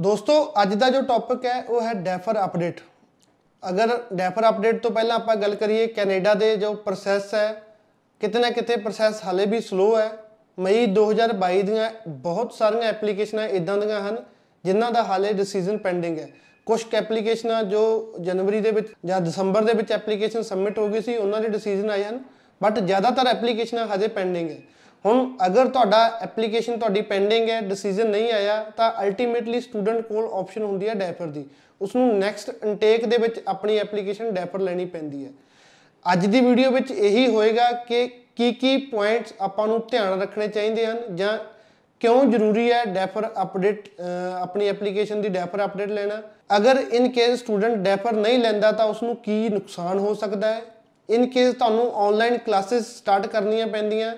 ਦੋਸਤੋ ਅੱਜ ਦਾ ਜੋ ਟੌਪਿਕ ਹੈ ਉਹ ਹੈ ਡੈਫਰ ਅਪਡੇਟ ਅਗਰ ਡੈਫਰ ਅਪਡੇਟ ਤੋਂ ਪਹਿਲਾਂ ਆਪਾਂ ਗੱਲ ਕਰੀਏ ਕੈਨੇਡਾ ਦੇ ਜੋ ਪ੍ਰੋਸੈਸ ਹੈ ਕਿਤੇ ਨਾ ਕਿਤੇ ਪ੍ਰੋਸੈਸ ਹਾਲੇ ਵੀ ਸਲੋ ਹੈ ਮਈ 2022 ਦੀਆਂ ਬਹੁਤ ਸਾਰੀਆਂ ਐਪਲੀਕੇਸ਼ਨਾਂ ਇਦਾਂ ਦੀਆਂ ਹਨ ਜਿਨ੍ਹਾਂ ਦਾ ਹਾਲੇ ਡਿਸੀਜਨ ਪੈਂਡਿੰਗ ਹੈ ਕੁਝ ਐਪਲੀਕੇਸ਼ਨਾਂ ਜੋ ਜਨਵਰੀ ਦੇ ਵਿੱਚ ਜਾਂ ਦਸੰਬਰ ਦੇ ਵਿੱਚ ਐਪਲੀਕੇਸ਼ਨ ਸਬਮਿਟ ਹੋ ਗਈ ਸੀ ਉਹਨਾਂ ਦੇ ਡਿਸੀਜਨ ਆਏ ਹਨ ਬਟ ਜ਼ਿਆਦਾਤਰ ਐਪਲੀਕੇਸ਼ਨਾਂ ਹਜੇ ਪੈਂਡਿੰਗ ਹੈ ਹੁਣ ਅਗਰ ਤੁਹਾਡਾ ਐਪਲੀਕੇਸ਼ਨ ਤੁਹਾਡੀ ਪੈਂਡਿੰਗ ਹੈ ਡਿਸੀਜਨ ਨਹੀਂ ਆਇਆ ਤਾਂ ਅਲਟੀਮੇਟਲੀ ਸਟੂਡੈਂਟ ਕੋਲ ਆਪਸ਼ਨ ਹੁੰਦੀ ਹੈ ਡੈਫਰ ਦੀ ਉਸ ਨੂੰ ਨੈਕਸਟ ਇਨਟੇਕ ਦੇ ਵਿੱਚ ਆਪਣੀ ਐਪਲੀਕੇਸ਼ਨ ਡੈਫਰ ਲੈਣੀ ਪੈਂਦੀ ਹੈ ਅੱਜ ਦੀ ਵੀਡੀਓ ਵਿੱਚ ਇਹੀ ਹੋਏਗਾ ਕਿ ਕੀ ਕੀ ਪੁਆਇੰਟਸ ਆਪਾਂ ਨੂੰ ਧਿਆਨ ਰੱਖਣੇ ਚਾਹੀਦੇ ਹਨ ਜਾਂ ਕਿਉਂ ਜ਼ਰੂਰੀ ਹੈ ਡੈਫਰ ਅਪਡੇਟ ਆਪਣੀ ਐਪਲੀਕੇਸ਼ਨ ਦੀ ਡੈਫਰ ਅਪਡੇਟ ਲੈਣਾ ਅਗਰ ਇਨ ਕੇਸ ਸਟੂਡੈਂਟ ਡੈਫਰ ਨਹੀਂ ਲੈਂਦਾ ਤਾਂ ਉਸ ਨੂੰ ਕੀ ਨੁਕਸਾਨ ਹੋ ਸਕਦਾ ਹੈ ਇਨ ਕੇਸ ਤੁਹਾਨੂੰ ਆਨਲਾਈਨ ਕਲਾਸਿਸ ਸਟਾਰਟ ਕਰਨੀਆਂ ਪੈਂਦੀਆਂ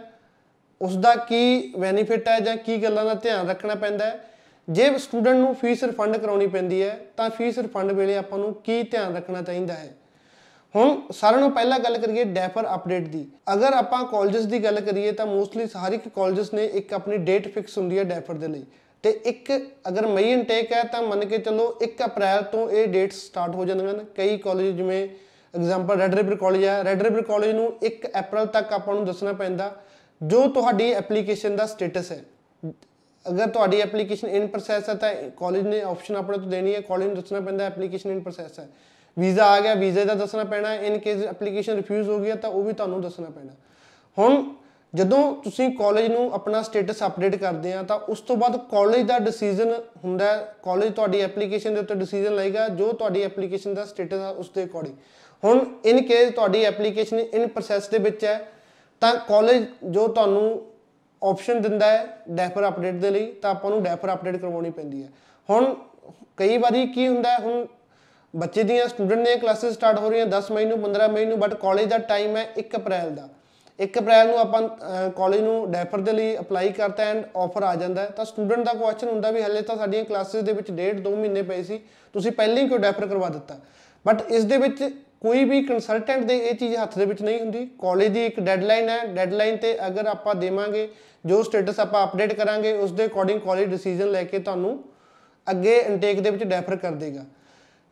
ਉਸ ਦਾ ਕੀ ਬੈਨੀਫਿਟ ਹੈ ਜਾਂ ਕੀ ਗੱਲਾਂ ਦਾ ਧਿਆਨ ਰੱਖਣਾ ਪੈਂਦਾ ਹੈ ਜੇ ਸਟੂਡੈਂਟ ਨੂੰ ਫੀਸ ਰਿਫੰਡ ਕਰਾਉਣੀ ਪੈਂਦੀ ਹੈ ਤਾਂ ਫੀਸ ਰਿਫੰਡ ਵੇਲੇ ਆਪਾਂ ਨੂੰ ਕੀ ਧਿਆਨ ਰੱਖਣਾ ਚਾਹੀਦਾ ਹੈ ਹੁਣ ਸਾਰਿਆਂ ਨੂੰ ਪਹਿਲਾਂ ਗੱਲ ਕਰੀਏ ਡੈਫਰ ਅਪਡੇਟ ਦੀ ਅਗਰ ਆਪਾਂ ਕਾਲਜਸ ਦੀ ਗੱਲ ਕਰੀਏ ਤਾਂ ਮੋਸਟਲੀ ਹਰ ਇੱਕ ਕਾਲਜਸ ਨੇ ਇੱਕ ਆਪਣੀ ਡੇਟ ਫਿਕਸ ਹੁੰਦੀ ਹੈ ਡੈਫਰ ਦੇ ਲਈ ਤੇ ਇੱਕ ਅਗਰ ਮਈ ਇਨਟੇਕ ਹੈ ਤਾਂ ਮੰਨ ਕੇ ਚੱਲੋ 1 ਅਪ੍ਰੈਲ ਤੋਂ ਇਹ ਡੇਟਸ ਸਟਾਰਟ ਹੋ ਜਾਂਦੀਆਂ ਨੇ ਕਈ ਕਾਲਜ ਜਿਵੇਂ ਐਗਜ਼ਾਮਪਲ ਰੈਡ ਰਿਵਰ ਕਾਲਜ ਹੈ ਰੈਡ ਰਿਵਰ ਕਾਲਜ ਨੂੰ 1 ਅਪ੍ਰੈਲ ਤੱਕ ਆਪਾਂ ਨੂੰ ਦੱਸਣਾ ਪੈਂਦਾ ਜੋ ਤੁਹਾਡੀ ਐਪਲੀਕੇਸ਼ਨ ਦਾ ਸਟੇਟਸ ਹੈ ਅਗਰ ਤੁਹਾਡੀ ਐਪਲੀਕੇਸ਼ਨ ਇਨ ਪ੍ਰੋਸੈਸ ਹੈ ਤਾਂ ਕਾਲਜ ਨੇ ਆਪਸ਼ਨ ਆਪਣੇ ਤੋਂ ਦੇਣੀ ਹੈ ਕਾਲਜ ਨੂੰ ਦੱਸਣਾ ਪੈਂਦਾ ਐਪਲੀਕੇਸ਼ਨ ਇਨ ਪ੍ਰੋਸੈਸ ਹੈ ਵੀਜ਼ਾ ਆ ਗਿਆ ਵੀਜ਼ੇ ਦਾ ਦੱਸਣਾ ਪੈਣਾ ਇਨ ਕੇਸ ਐਪਲੀਕੇਸ਼ਨ ਰਿਫਿਊਜ਼ ਹੋ ਗਿਆ ਤਾਂ ਉਹ ਵੀ ਤੁਹਾਨੂੰ ਦੱਸਣਾ ਪੈਣਾ ਹੁਣ ਜਦੋਂ ਤੁਸੀਂ ਕਾਲਜ ਨੂੰ ਆਪਣਾ ਸਟੇਟਸ ਅਪਡੇਟ ਕਰਦੇ ਆ ਤਾਂ ਉਸ ਤੋਂ ਬਾਅਦ ਕਾਲਜ ਦਾ ਡਿਸੀਜਨ ਹੁੰਦਾ ਹੈ ਕਾਲਜ ਤੁਹਾਡੀ ਐਪਲੀਕੇਸ਼ਨ ਦੇ ਉੱਤੇ ਡਿਸੀਜਨ ਲਏਗਾ ਜੋ ਤੁਹਾਡੀ ਐਪਲੀਕੇਸ਼ਨ ਦਾ ਸਟੇਟਸ ਆ ਉਸ ਦੇ ਅਕੋਰਡਿੰਗ ਹੁਣ ਇਨ ਕੇਸ ਤੁਹਾਡੀ ਐਪਲੀਕੇਸ਼ਨ ਇਨ ਪ੍ਰੋਸੈਸ ਦੇ ਵਿੱਚ ਹੈ ਤਾਂ ਕਾਲਜ ਜੋ ਤੁਹਾਨੂੰ ਆਪਸ਼ਨ ਦਿੰਦਾ ਹੈ ਡੈਫਰ ਅਪਡੇਟ ਦੇ ਲਈ ਤਾਂ ਆਪਾਂ ਨੂੰ ਡੈਫਰ ਅਪਡੇਟ ਕਰਵਾਉਣੀ ਪੈਂਦੀ ਹੈ ਹੁਣ ਕਈ ਵਾਰੀ ਕੀ ਹੁੰਦਾ ਹੈ ਹੁਣ ਬੱਚੇ ਦੀਆਂ ਸਟੂਡੈਂਟ ਦੀਆਂ ਕਲਾਸਿਸ ਸਟਾਰਟ ਹੋ ਰਹੀਆਂ 10 ਮਈ ਨੂੰ 15 ਮਈ ਨੂੰ ਬਟ ਕਾਲਜ ਦਾ ਟਾਈਮ ਹੈ 1 ਅਪ੍ਰੈਲ ਦਾ 1 ਅਪ੍ਰੈਲ ਨੂੰ ਆਪਾਂ ਕਾਲਜ ਨੂੰ ਡੈਫਰ ਦੇ ਲਈ ਅਪਲਾਈ ਕਰਤਾ ਐਂਡ ਆਫਰ ਆ ਜਾਂਦਾ ਤਾਂ ਸਟੂਡੈਂਟ ਦਾ ਕੁਐਸਚਨ ਹੁੰਦਾ ਵੀ ਹਲੇ ਤਾਂ ਸਾਡੀਆਂ ਕਲਾਸਿਸ ਦੇ ਵਿੱਚ ਡੇਢ 2 ਮਹੀਨੇ ਪਏ ਸੀ ਤੁਸੀਂ ਪਹਿਲਾਂ ਹੀ ਕਿਉਂ ਡੈਫਰ ਕਰਵਾ ਦਿੱਤਾ ਬਟ ਇਸ ਦੇ ਵਿੱਚ ਕੋਈ ਵੀ ਕੰਸਲਟੈਂਟ ਦੇ ਇਹ ਚੀਜ਼ ਹੱਥ ਦੇ ਵਿੱਚ ਨਹੀਂ ਹੁੰਦੀ ਕਾਲਜ ਦੀ ਇੱਕ ਡੈਡਲਾਈਨ ਹੈ ਡੈਡਲਾਈਨ ਤੇ ਅਗਰ ਆਪਾਂ ਦੇਵਾਂਗੇ ਜੋ ਸਟੇਟਸ ਆਪਾਂ ਅਪਡੇਟ ਕਰਾਂਗੇ ਉਸ ਦੇ ਅਕੋਰਡਿੰਗ ਕਾਲਜ ਡਿਸੀਜਨ ਲੈ ਕੇ ਤੁਹਾਨੂੰ ਅੱਗੇ ਇਨਟੇਕ ਦੇ ਵਿੱਚ ਡੈਫਰ ਕਰ ਦੇਗਾ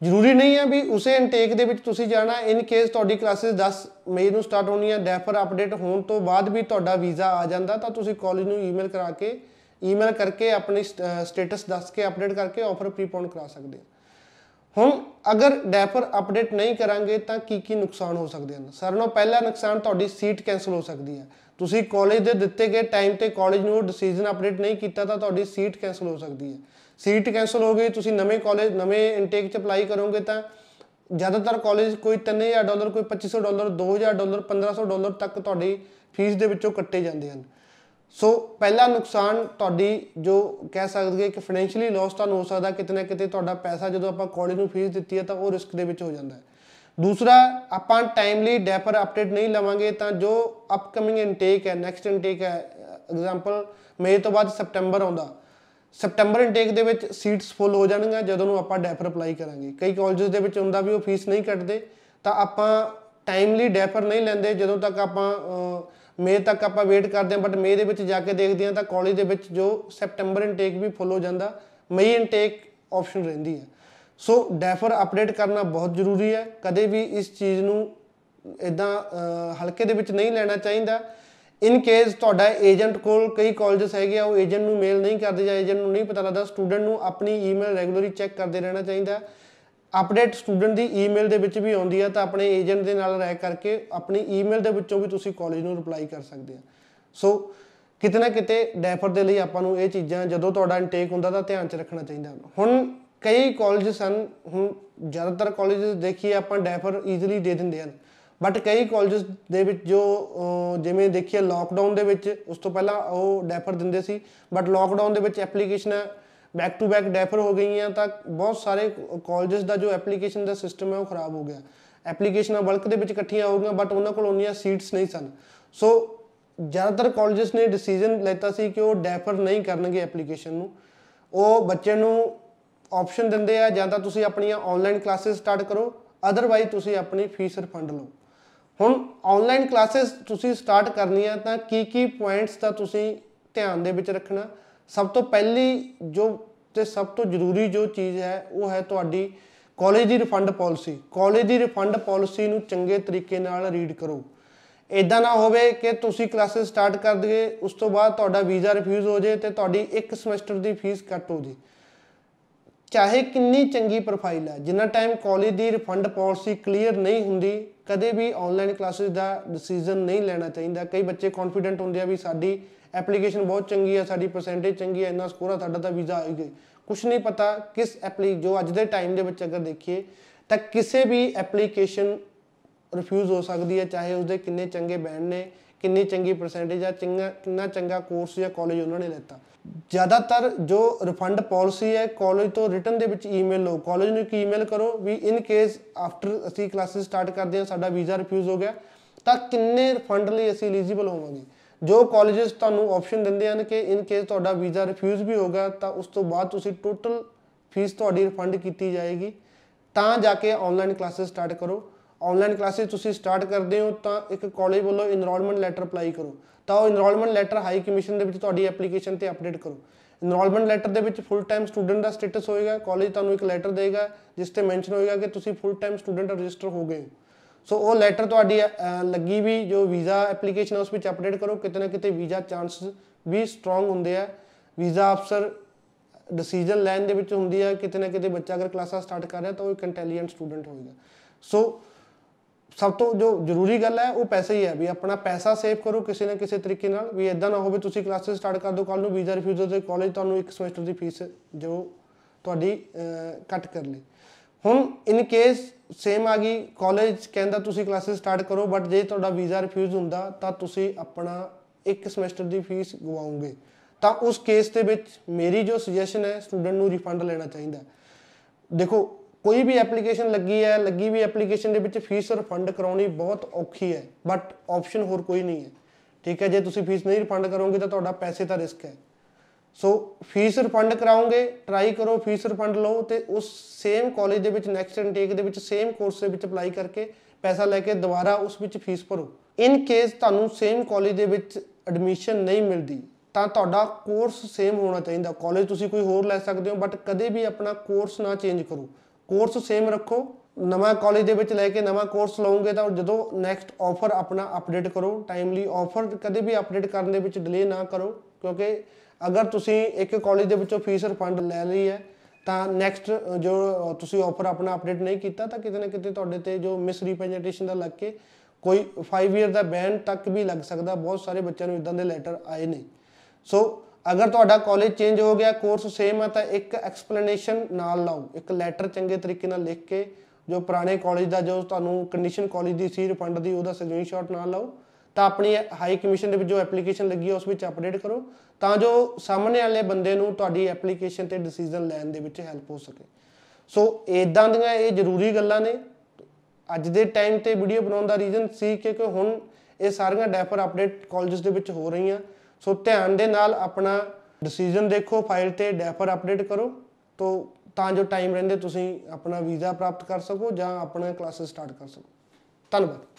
ਜ਼ਰੂਰੀ ਨਹੀਂ ਹੈ ਵੀ ਉਸੇ ਇਨਟੇਕ ਦੇ ਵਿੱਚ ਤੁਸੀਂ ਜਾਣਾ ਇਨ ਕੇਸ ਤੁਹਾਡੀ ਕਲਾਸਿਸ 10 ਮਈ ਨੂੰ ਸਟਾਰਟ ਹੋਣੀ ਡੈਫਰ ਅਪਡੇਟ ਹੋਣ ਤੋਂ ਬਾਅਦ ਵੀ ਤੁਹਾਡਾ ਵੀਜ਼ਾ ਆ ਜਾਂਦਾ ਤਾਂ ਤੁਸੀਂ ਕਾਲਜ ਨੂੰ ਈਮੇਲ ਕਰਾ ਕੇ ਈਮੇਲ ਕਰਕੇ ਆਪਣੀ ਸਟੇਟਸ ਦੱਸ ਕੇ ਅਪਡੇਟ ਕਰਕੇ ਆਫਰ ਪ੍ਰੀਪੋਨ ਕਰਾ ਸਕਦੇ ਹੋ ਹੁਣ ਅਗਰ ਡੈਪਰ ਅਪਡੇਟ ਨਹੀਂ ਕਰਾਂਗੇ ਤਾਂ ਕੀ ਕੀ ਨੁਕਸਾਨ ਹੋ ਸਕਦੇ ਹਨ ਸਰ ਨੂੰ ਪਹਿਲਾ ਨੁਕਸਾਨ ਤੁਹਾਡੀ ਸੀਟ ਕੈਨਸਲ ਹੋ ਸਕਦੀ ਹੈ ਤੁਸੀਂ ਕਾਲਜ ਦੇ ਦਿੱਤੇ ਗਏ ਟਾਈਮ ਤੇ ਕਾਲਜ ਨੂੰ ਡਿਸੀਜਨ ਅਪਡੇਟ ਨਹੀਂ ਕੀਤਾ ਤਾਂ ਤੁਹਾਡੀ ਸੀਟ ਕੈਨਸਲ ਹੋ ਸਕਦੀ ਹੈ ਸੀਟ ਕੈਨਸਲ ਹੋ ਗਈ ਤੁਸੀਂ ਨਵੇਂ ਕਾਲਜ ਨਵੇਂ ਇਨਟੇਕ 'ਚ ਅਪਲਾਈ ਕਰੋਗੇ ਤਾਂ ਜ਼ਿਆਦਾਤਰ ਕਾਲਜ ਕੋਈ 3000 ਡਾਲਰ ਕੋਈ 2500 ਡਾਲਰ 2000 ਡਾਲਰ 1500 ਡਾਲਰ ਤੱਕ ਤੁਹਾਡੀ ਫੀਸ ਦੇ ਵਿੱਚੋਂ ਕੱਟੇ ਜਾਂਦੇ ਹਨ ਸੋ ਪਹਿਲਾ ਨੁਕਸਾਨ ਤੁਹਾਡੀ ਜੋ ਕਹਿ ਸਕਦੇ ਕਿ ਫਾਈਨੈਂਸ਼ੀਅਲੀ ਲਾਸ ਤੁਹਾਨੂੰ ਹੋ ਸਕਦਾ ਕਿਤਨੇ ਕਿਤੇ ਤੁਹਾਡਾ ਪੈਸਾ ਜਦੋਂ ਆਪਾਂ ਕਾਲਜ ਨੂੰ ਫੀਸ ਦਿੱਤੀ ਹੈ ਤਾਂ ਉਹ ਰਿਸਕ ਦੇ ਵਿੱਚ ਹੋ ਜਾਂਦਾ ਹੈ ਦੂਸਰਾ ਆਪਾਂ ਟਾਈਮਲੀ ਡੈਪਰ ਅਪਡੇਟ ਨਹੀਂ ਲਵਾਂਗੇ ਤਾਂ ਜੋ ਅਪਕਮਿੰਗ ਇਨਟੇਕ ਹੈ ਨੈਕਸਟ ਇਨਟੇਕ ਹੈ ਐਗਜ਼ਾਮਪਲ ਮਈ ਤੋਂ ਬਾਅਦ ਸਪਟੈਂਬਰ ਆਉਂਦਾ ਸਪਟੈਂਬਰ ਇਨਟੇਕ ਦੇ ਵਿੱਚ ਸੀਟਸ ਫੁੱਲ ਹੋ ਜਾਣਗੀਆਂ ਜਦੋਂ ਨੂੰ ਆਪਾਂ ਡੈਪਰ ਅਪਲਾਈ ਕਰਾਂਗੇ ਕਈ ਕਾਲਜਸ ਦੇ ਵਿੱਚ ਹੁੰਦਾ ਵੀ ਉਹ ਫੀਸ ਨਹੀਂ ਕੱਟਦੇ ਤਾਂ ਆਪਾਂ ਟਾਈਮਲੀ ਡੈਪਰ ਨਹੀਂ ਲੈਂਦੇ ਜਦੋਂ ਤੱਕ ਆਪਾਂ ਮੇ ਤੱਕ ਆਪਾਂ ਵੇਟ ਕਰਦੇ ਹਾਂ ਬਟ ਮੇ ਦੇ ਵਿੱਚ ਜਾ ਕੇ ਦੇਖਦੇ ਹਾਂ ਤਾਂ ਕਾਲਜ ਦੇ ਵਿੱਚ ਜੋ ਸੈਪਟੈਂਬਰ ਇਨਟੇਕ ਵੀ ਫੁੱਲ ਹੋ ਜਾਂਦਾ ਮਈ ਇਨਟੇਕ ਆਪਸ਼ਨ ਰਹਿੰਦੀ ਹੈ ਸੋ ਡੈਫਰ ਅਪਡੇਟ ਕਰਨਾ ਬਹੁਤ ਜ਼ਰੂਰੀ ਹੈ ਕਦੇ ਵੀ ਇਸ ਚੀਜ਼ ਨੂੰ ਇਦਾਂ ਹਲਕੇ ਦੇ ਵਿੱਚ ਨਹੀਂ ਲੈਣਾ ਚਾਹੀਦਾ ਇਨ ਕੇਸ ਤੁਹਾਡਾ ਏਜੰਟ ਕੋਲ ਕਈ ਕਾਲਜਸ ਹੈਗੇ ਆ ਉਹ ਏਜੰਟ ਨੂੰ ਮੇਲ ਨਹੀਂ ਕਰਦੇ ਜਾਂ ਏਜੰਟ ਨੂੰ ਨਹੀਂ ਪਤਾ ਲੱਗਦਾ ਸਟੂਡੈਂਟ ਨੂੰ ਆਪਣੀ ਈਮੇਲ ਰੈਗੂਲਰਲੀ ਚੈੱਕ ਕਰਦੇ ਰਹਿਣਾ ਚਾਹੀਦਾ ਅਪਡੇਟ ਸਟੂਡੈਂਟ ਦੀ ਈਮੇਲ ਦੇ ਵਿੱਚ ਵੀ ਆਉਂਦੀ ਹੈ ਤਾਂ ਆਪਣੇ ਏਜੰਟ ਦੇ ਨਾਲ ਰਹਿ ਕਰਕੇ ਆਪਣੀ ਈਮੇਲ ਦੇ ਵਿੱਚੋਂ ਵੀ ਤੁਸੀਂ ਕਾਲਜ ਨੂੰ ਰਿਪਲਾਈ ਕਰ ਸਕਦੇ ਆ ਸੋ ਕਿਤਨਾ ਕਿਤੇ ਡੈਫਰ ਦੇ ਲਈ ਆਪਾਂ ਨੂੰ ਇਹ ਚੀਜ਼ਾਂ ਜਦੋਂ ਤੁਹਾਡਾ ਇਨਟੇਕ ਹੁੰਦਾ ਤਾਂ ਧਿਆਨ 'ਚ ਰੱਖਣਾ ਚਾਹੀਦਾ ਹੁਣ ਕਈ ਕਾਲਜਸ ਹਨ ਹੁਣ ਜ਼ਿਆਦਾਤਰ ਕਾਲਜਸ ਦੇਖੀਏ ਆਪਾਂ ਡੈਫਰ ਈਜ਼ੀਲੀ ਦੇ ਦਿੰਦੇ ਹਨ ਬਟ ਕਈ ਕਾਲਜਸ ਦੇ ਵਿੱਚ ਜੋ ਜਿਵੇਂ ਦੇਖੀਏ ਲਾਕਡਾਊਨ ਦੇ ਵਿੱਚ ਉਸ ਤੋਂ ਪਹਿਲਾਂ ਉਹ ਡੈਫਰ ਦਿੰਦੇ ਸੀ ਬਟ ਲਾਕਡਾਊਨ ਦੇ ਵਿੱਚ ਐਪਲੀਕੇਸ਼ਨਾਂ ਬੈਕ ਟੂ ਬੈਕ ਡੈਫਰ ਹੋ ਗਈਆਂ ਤਾਂ ਬਹੁਤ ਸਾਰੇ ਕਾਲਜਸ ਦਾ ਜੋ ਐਪਲੀਕੇਸ਼ਨ ਦਾ ਸਿਸਟਮ ਹੈ ਉਹ ਖਰਾਬ ਹੋ ਗਿਆ ਐਪਲੀਕੇਸ਼ਨਾਂ ਬਲਕ ਦੇ ਵਿੱਚ ਇਕੱਠੀਆਂ ਹੋ ਗਈਆਂ ਬਟ ਉਹਨਾਂ ਕੋਲ ਉਹਨੀਆਂ ਸੀਟਸ ਨਹੀਂ ਸਨ ਸੋ ਜ਼ਿਆਦਾਤਰ ਕਾਲਜਸ ਨੇ ਡਿਸੀਜਨ ਲੈਤਾ ਸੀ ਕਿ ਉਹ ਡੈਫਰ ਨਹੀਂ ਕਰਨਗੇ ਐਪਲੀਕੇਸ਼ਨ ਨੂੰ ਉਹ ਬੱਚੇ ਨੂੰ ਆਪਸ਼ਨ ਦਿੰਦੇ ਆ ਜਾਂ ਤਾਂ ਤੁਸੀਂ ਆਪਣੀਆਂ ਆਨਲਾਈਨ ਕਲਾਸਿਸ ਸਟਾਰਟ ਕਰੋ ਅਦਰਵਾਈਜ਼ ਤੁਸੀਂ ਆਪਣੀ ਫੀਸ ਰਿਫੰਡ ਲਓ ਹੁਣ ਆਨਲਾਈਨ ਕਲਾਸਿਸ ਤੁਸੀਂ ਸਟਾਰਟ ਕਰਨੀਆਂ ਤਾਂ ਕੀ ਕੀ ਪੁਆਇੰਟਸ ਦਾ ਤੁਸੀਂ ਧਿਆਨ ਦੇ ਵਿੱਚ ਰੱਖਣਾ ਸਭ ਤੋਂ ਪਹਿਲੀ ਜੋ ਤੇ ਸਭ ਤੋਂ ਜ਼ਰੂਰੀ ਜੋ ਚੀਜ਼ ਹੈ ਉਹ ਹੈ ਤੁਹਾਡੀ ਕਾਲਜ ਦੀ ਰਿਫੰਡ ਪਾਲਿਸੀ ਕਾਲਜ ਦੀ ਰਿਫੰਡ ਪਾਲਿਸੀ ਨੂੰ ਚੰਗੇ ਤਰੀਕੇ ਨਾਲ ਰੀਡ ਕਰੋ ਇਦਾਂ ਨਾ ਹੋਵੇ ਕਿ ਤੁਸੀਂ ਕਲਾਸਿਸ ਸਟਾਰਟ ਕਰ ਦਈਏ ਉਸ ਤੋਂ ਬਾਅਦ ਤੁਹਾਡਾ ਵੀਜ਼ਾ ਰਿਫਿਊਜ਼ ਹੋ ਜੇ ਤੇ ਤੁਹਾਡੀ ਇੱਕ ਸਮੈਸਟਰ ਦੀ ਫੀਸ ਕੱਟ ਹੋ ਜੇ ਚਾਹੇ ਕਿੰਨੀ ਚੰਗੀ ਪ੍ਰੋਫਾਈਲ ਹੈ ਜਿੰਨਾ ਟਾਈਮ ਕਾਲਜ ਦੀ ਰਿਫੰਡ ਪਾਲਿਸੀ ਕਲੀਅਰ ਨਹੀਂ ਹੁੰਦੀ ਕਦੇ ਵੀ ਆਨਲਾਈਨ ਕਲਾਸਿਸ ਦਾ ਡਿਸੀਜਨ ਨਹੀਂ ਲੈਣਾ ਚਾਹੀਦਾ ਕਈ ਬੱਚੇ ਕੌਨਫੀਡੈਂਟ ਹੁੰਦੇ ਆ ਵੀ ਸਾਡੀ ਐਪਲੀਕੇਸ਼ਨ ਬਹੁਤ ਚੰਗੀ ਆ ਸਾਡੀ ਪਰਸੈਂਟੇਜ ਚੰਗੀ ਆ ਇੰਨਾ ਸਕੋਰ ਆ ਸਾਡਾ ਤਾਂ ਵੀਜ਼ਾ ਆ ਗਿਆ ਕੁਝ ਨਹੀਂ ਪਤਾ ਕਿਸ ਐਪਲੀ ਜੋ ਅੱਜ ਦੇ ਟਾਈਮ ਦੇ ਵਿੱਚ ਅਗਰ ਦੇਖੀਏ ਤਾਂ ਕਿਸੇ ਵੀ ਐਪਲੀਕੇਸ਼ਨ ਰਿਫਿਊਜ਼ ਹੋ ਸਕਦੀ ਹੈ ਚਾਹੇ ਉਸਦੇ ਕਿੰਨੇ ਚੰਗੇ ਬੈਂਡ ਨੇ ਕਿੰਨੀ ਚੰਗੀ ਪਰਸੈਂਟੇਜ ਆ ਚੰਗਾ ਕਿੰਨਾ ਚੰਗਾ ਕੋਰਸ ਜਾਂ ਕਾਲਜ ਉਹਨਾਂ ਨੇ ਲੈਤਾ ਜ਼ਿਆਦਾਤਰ ਜੋ ਰਿਫੰਡ ਪਾਲਿਸੀ ਹੈ ਕਾਲਜ ਤੋਂ ਰਿਟਰਨ ਦੇ ਵਿੱਚ ਈਮੇਲ ਲਓ ਕਾਲਜ ਨੂੰ ਕੀ ਈਮੇਲ ਕਰੋ ਵੀ ਇਨ ਕੇਸ ਆਫਟਰ ਅਸੀਂ ਕਲਾਸਿਸ ਸਟਾਰਟ ਕਰਦੇ ਹਾਂ ਸਾਡਾ ਵੀਜ਼ਾ ਰਿਫਿਊਜ਼ ਹੋ ਗਿਆ ਤਾਂ ਕਿੰਨੇ ਰਿਫੰਡ ਲਈ ਅਸੀਂ ਐਲੀਜੀਬਲ ਹੋਵਾਂਗੇ ਜੋ ਕਾਲਜਸ ਤੁਹਾਨੂੰ ਆਪਸ਼ਨ ਦਿੰਦੇ ਹਨ ਕਿ ਇਨ ਕੇਸ ਤੁਹਾਡਾ ਵੀਜ਼ਾ ਰਿਫਿਊਜ਼ ਵੀ ਹੋਗਾ ਤਾਂ ਉਸ ਤੋਂ ਬਾਅਦ ਤੁਸੀਂ ਟੋਟਲ ਫੀਸ ਤੁਹਾਡੀ ਰਿਫੰਡ ਕੀਤੀ ਜਾਏਗੀ ਤਾਂ ਜਾ ਕੇ ਆਨਲਾਈਨ ਕਲਾਸਿਸ ਸਟਾਰਟ ਕਰੋ ਆਨਲਾਈਨ ਕਲਾਸਿਸ ਤੁਸੀਂ ਸਟਾਰਟ ਕਰਦੇ ਹੋ ਤਾਂ ਇੱਕ ਕਾਲਜ ਵੱਲੋਂ ਇਨਰੋਲਮੈਂਟ ਲੈਟਰ ਅਪਲਾਈ ਕਰੋ ਤਾਂ ਉਹ ਇਨਰੋਲਮੈਂਟ ਲੈਟਰ ਹਾਈ ਕਮਿਸ਼ਨ ਦੇ ਵਿੱਚ ਤੁਹਾਡੀ ਐਪਲੀਕੇਸ਼ਨ ਤੇ ਅਪਡੇਟ ਕਰੋ ਇਨਰੋਲਮੈਂਟ ਲੈਟਰ ਦੇ ਵਿੱਚ ਫੁੱਲ ਟਾਈਮ ਸਟੂਡੈਂਟ ਦਾ ਸਟੇਟਸ ਹੋਏਗਾ ਕਾਲਜ ਤੁਹਾਨੂੰ ਇੱਕ ਲੈਟਰ ਦੇਗਾ ਜਿਸ ਤੇ ਮੈਂਸ਼ਨ ਹੋਏਗਾ ਕਿ ਤੁਸੀਂ ਫੁੱਲ ਟਾਈਮ ਸਟੂਡੈਂਟ ਰਜਿਸਟਰ ਹੋ ਗਏ ਸੋ ਉਹ ਲੈਟਰ ਤੁਹਾਡੀ ਲੱਗੀ ਵੀ ਜੋ ਵੀਜ਼ਾ ਐਪਲੀਕੇਸ਼ਨ ਉਸ ਵਿੱਚ ਅਪਡੇਟ ਕਰੋ ਕਿਤੇ ਨਾ ਕਿਤੇ ਵੀਜ਼ਾ ਚਾਂਸਸ ਵੀ ਸਟਰੋਂਗ ਹੁੰਦੇ ਆ ਵੀਜ਼ਾ ਅਫਸਰ ਡਿਸੀਜਨ ਲੈਣ ਦੇ ਵਿੱਚ ਹੁੰਦੀ ਆ ਕਿਤੇ ਨਾ ਕਿਤੇ ਬੱਚਾ ਅਗਰ ਕਲਾਸਾਂ ਸਟਾਰਟ ਕਰ ਰਿਹਾ ਤਾਂ ਉਹ ਇੱਕ ਇੰਟੈਲੀਜੈਂਟ ਸਟੂਡੈਂਟ ਹੋਏਗਾ ਸੋ ਸਭ ਤੋਂ ਜੋ ਜ਼ਰੂਰੀ ਗੱਲ ਹੈ ਉਹ ਪੈਸਾ ਹੀ ਹੈ ਵੀ ਆਪਣਾ ਪੈਸਾ ਸੇਵ ਕਰੋ ਕਿਸੇ ਨਾ ਕਿਸੇ ਤਰੀਕੇ ਨਾਲ ਵੀ ਇਦਾਂ ਨਾ ਹੋਵੇ ਤੁਸੀਂ ਕਲਾਸਿਸ ਸਟਾਰਟ ਕਰ ਦਿਓ ਕੱਲ ਨੂੰ ਵੀਜ਼ਾ ਰਿਫਿਊਜ਼ਲ ਤੇ ਕਾਲਜ ਤੁਹਾਨੂੰ ਇੱਕ ਸਮੈਸਟਰ ਦੀ ਫੀਸ ਜੋ ਤੁਹਾਡੀ ਕੱਟ ਕਰ ਲਈ ਹੁਣ ਇਨ ਕੇਸ ਸੇਮ ਆ ਗਈ ਕਾਲਜ ਕਹਿੰਦਾ ਤੁਸੀਂ ਕਲਾਸਿਸ ਸਟਾਰਟ ਕਰੋ ਬਟ ਜੇ ਤੁਹਾਡਾ ਵੀਜ਼ਾ ਰਿਫਿਊਜ਼ ਹੁੰਦਾ ਤਾਂ ਤੁਸੀਂ ਆਪਣਾ ਇੱਕ ਸਮੈਸਟਰ ਦੀ ਫੀਸ ਗਵਾਉਂਗੇ ਤਾਂ ਉਸ ਕੇਸ ਦੇ ਵਿੱਚ ਮੇਰੀ ਜੋ ਸੁਜੈਸ਼ਨ ਹੈ ਸਟੂਡੈਂਟ ਨੂੰ ਰਿਫੰਡ ਲੈਣਾ ਚਾਹੀਦਾ ਦੇਖੋ ਕੋਈ ਵੀ ਐਪਲੀਕੇਸ਼ਨ ਲੱਗੀ ਹੈ ਲੱਗੀ ਵੀ ਐਪਲੀਕੇਸ਼ਨ ਦੇ ਵਿੱਚ ਫੀਸ ਰਿਫੰਡ ਕਰਾਉਣੀ ਬਹੁਤ ਔਖੀ ਹੈ ਬਟ ਆਪਸ਼ਨ ਹੋਰ ਕੋਈ ਨਹੀਂ ਹੈ ਠੀਕ ਹੈ ਜੇ ਤੁਸੀਂ ਫੀਸ ਨਹੀਂ ਰਿਫੰਡ ਕਰੋਗੇ ਤਾਂ ਤੁਹਾਡਾ ਪੈਸੇ ਦਾ ਰਿਸਕ ਹੈ ਸੋ ਫੀਸ ਰਿਫੰਡ ਕਰਾਉਂਗੇ ਟਰਾਈ ਕਰੋ ਫੀਸ ਰਿਫੰਡ ਲਓ ਤੇ ਉਸ ਸੇਮ ਕਾਲਜ ਦੇ ਵਿੱਚ ਨੈਕਸਟ ਇਨਟੇਕ ਦੇ ਵਿੱਚ ਸੇਮ ਕੋਰਸ ਦੇ ਵਿੱਚ ਅਪਲਾਈ ਕਰਕੇ ਪੈਸਾ ਲੈ ਕੇ ਦੁਬਾਰਾ ਉਸ ਵਿੱਚ ਫੀਸ ਭਰੋ ਇਨ ਕੇਸ ਤੁਹਾਨੂੰ ਸੇਮ ਕਾਲਜ ਦੇ ਵਿੱਚ ਐਡਮਿਸ਼ਨ ਨਹੀਂ ਮਿਲਦੀ ਤਾਂ ਤੁਹਾਡਾ ਕੋਰਸ ਸੇਮ ਹੋਣਾ ਚਾਹੀਦਾ ਕਾਲਜ ਤੁਸੀਂ ਕੋਈ ਹੋਰ ਲੈ ਸਕਦੇ ਹੋ ਬਟ ਕਦੇ ਵੀ ਆਪਣਾ ਕੋਰਸ ਨਾ ਚੇਂਜ ਕਰੋ ਕੋਰਸ ਸੇਮ ਰੱਖੋ ਨਵਾਂ ਕਾਲਜ ਦੇ ਵਿੱਚ ਲੈ ਕੇ ਨਵਾਂ ਕੋਰਸ ਲਓਗੇ ਤਾਂ ਜਦੋਂ ਨੈਕਸਟ ਆਫਰ ਆਪਣਾ ਅਪਡੇਟ ਕਰੋ ਟਾਈਮਲੀ ਆਫਰ ਕਦੇ ਵੀ ਅਪਡੇਟ ਕਰਨ ਦੇ ਵਿੱਚ ਡਿਲੇ ਨਾ ਕਰੋ ਕਿਉਂਕਿ ਅਗਰ ਤੁਸੀਂ ਇੱਕ ਕਾਲਜ ਦੇ ਵਿੱਚੋਂ ਫੀਸ ਰਿਫੰਡ ਲੈ ਲਈ ਹੈ ਤਾਂ ਨੈਕਸਟ ਜੋ ਤੁਸੀਂ ਆਫਰ ਆਪਣਾ ਅਪਡੇਟ ਨਹੀਂ ਕੀਤਾ ਤਾਂ ਕਿਤੇ ਨਾ ਕਿਤੇ ਤੁਹਾਡੇ ਤੇ ਜੋ ਮਿਸ ਰਿਪ੍ਰੈਜ਼ੈਂਟੇਸ਼ਨ ਦਾ ਲੱਗ ਕੇ ਕੋਈ 5 ਇਅਰ ਦਾ ਬੈਨ ਤੱਕ ਵੀ ਲੱਗ ਸਕਦਾ ਬਹੁਤ ਸਾਰੇ ਬੱਚਿਆਂ ਨੂੰ ਇਦਾਂ ਦੇ ਲੈਟਰ ਆਏ ਨੇ ਸੋ ਅਗਰ ਤੁਹਾਡਾ ਕਾਲਜ ਚੇਂਜ ਹੋ ਗਿਆ ਕੋਰਸ ਸੇਮ ਹੈ ਤਾਂ ਇੱਕ ਐਕਸਪਲੇਨੇਸ਼ਨ ਨਾਲ ਲਾਓ ਇੱਕ ਲੈਟਰ ਚੰਗੇ ਤਰੀਕੇ ਨਾਲ ਲਿਖ ਕੇ ਜੋ ਪੁਰਾਣੇ ਕਾਲਜ ਦਾ ਜੋ ਤੁਹਾਨੂੰ ਕੰਡੀਸ਼ਨ ਕਾਲਜ ਦੀ ਸੀ ਰਿਫੰਡ ਦੀ ਉਹਦਾ ਸਕਰੀਨਸ਼ਾਟ ਨਾਲ ਲਾਓ ਤਾਂ ਆਪਣੀ ਹਾਈ ਕਮਿਸ਼ਨ ਦੇ ਵਿੱਚ ਜੋ ਐਪਲੀਕੇਸ਼ਨ ਲੱਗੀ ਹੈ ਉਸ ਵਿੱਚ ਅਪਡੇਟ ਕਰੋ ਤਾਂ ਜੋ ਸਾਹਮਣੇ ਵਾਲੇ ਬੰਦੇ ਨੂੰ ਤੁਹਾਡੀ ਐਪਲੀਕੇਸ਼ਨ ਤੇ ਡਿਸੀਜਨ ਲੈਣ ਦੇ ਵਿੱਚ ਹੈਲਪ ਹੋ ਸਕੇ ਸੋ ਇਦਾਂ ਦੀਆਂ ਇਹ ਜ਼ਰੂਰੀ ਗੱਲਾਂ ਨੇ ਅੱਜ ਦੇ ਟਾਈਮ ਤੇ ਵੀਡੀਓ ਬਣਾਉਣ ਦਾ ਰੀਜ਼ਨ ਸੀ ਕਿ ਕਿ ਹੁਣ ਇਹ ਸਾਰੀਆਂ ਡੈਫਰ ਅਪਡੇਟ ਕਾਲਜਸ ਦੇ ਵਿੱਚ ਹੋ ਰਹੀਆਂ ਸੋ ਧਿਆਨ ਦੇ ਨਾਲ ਆਪਣਾ ਡਿਸੀਜਨ ਦੇਖੋ ਫਾਈਲ ਤੇ ਡੈਫਰ ਅਪਡੇਟ ਕਰੋ ਤੋ ਤਾਂ ਜੋ ਟਾਈਮ ਰਹਿੰਦੇ ਤੁਸੀਂ ਆਪਣਾ ਵੀਜ਼ਾ ਪ੍ਰਾਪਤ ਕਰ ਸਕੋ ਜਾਂ ਆਪਣਾ ਕਲਾਸ ਸਟਾਰਟ ਕਰ ਸਕੋ ਧੰਨਵਾਦ